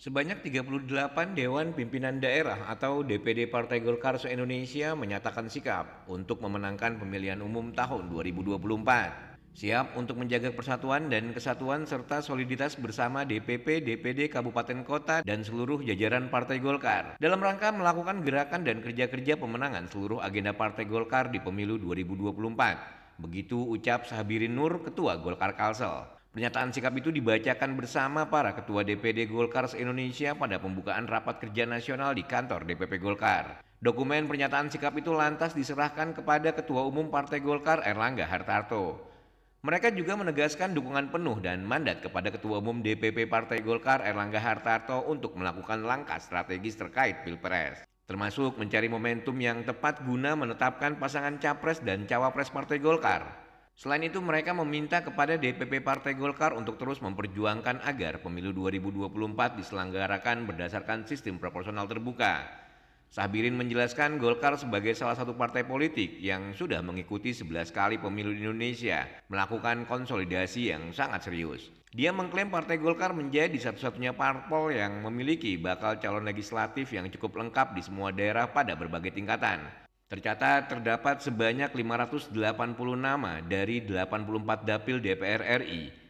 Sebanyak 38 Dewan Pimpinan Daerah atau DPD Partai Golkar se-Indonesia menyatakan sikap untuk memenangkan pemilihan umum tahun 2024. Siap untuk menjaga persatuan dan kesatuan serta soliditas bersama DPP, DPD, Kabupaten Kota, dan seluruh jajaran Partai Golkar dalam rangka melakukan gerakan dan kerja-kerja pemenangan seluruh agenda Partai Golkar di pemilu 2024. Begitu ucap Sahbirin Nur, Ketua Golkar Kalsel. Pernyataan sikap itu dibacakan bersama para Ketua DPD Golkar se-Indonesia pada pembukaan rapat kerja nasional di kantor DPP Golkar. Dokumen pernyataan sikap itu lantas diserahkan kepada Ketua Umum Partai Golkar Erlangga Hartarto. Mereka juga menegaskan dukungan penuh dan mandat kepada Ketua Umum DPP Partai Golkar Erlangga Hartarto untuk melakukan langkah strategis terkait Pilpres termasuk mencari momentum yang tepat guna menetapkan pasangan capres dan cawapres Partai Golkar. Selain itu mereka meminta kepada DPP Partai Golkar untuk terus memperjuangkan agar pemilu 2024 diselenggarakan berdasarkan sistem proporsional terbuka Sabirin menjelaskan Golkar sebagai salah satu partai politik yang sudah mengikuti 11 kali pemilu di Indonesia, melakukan konsolidasi yang sangat serius. Dia mengklaim Partai Golkar menjadi satu-satunya parpol yang memiliki bakal calon legislatif yang cukup lengkap di semua daerah pada berbagai tingkatan. Tercatat terdapat sebanyak 580 nama dari 84 dapil DPR RI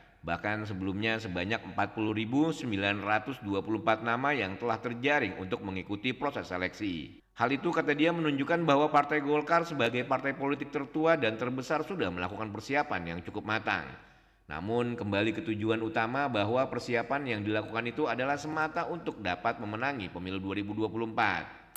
Bahkan sebelumnya sebanyak 40.924 nama yang telah terjaring untuk mengikuti proses seleksi. Hal itu kata dia menunjukkan bahwa Partai Golkar sebagai partai politik tertua dan terbesar sudah melakukan persiapan yang cukup matang. Namun kembali ke tujuan utama bahwa persiapan yang dilakukan itu adalah semata untuk dapat memenangi pemilu 2024.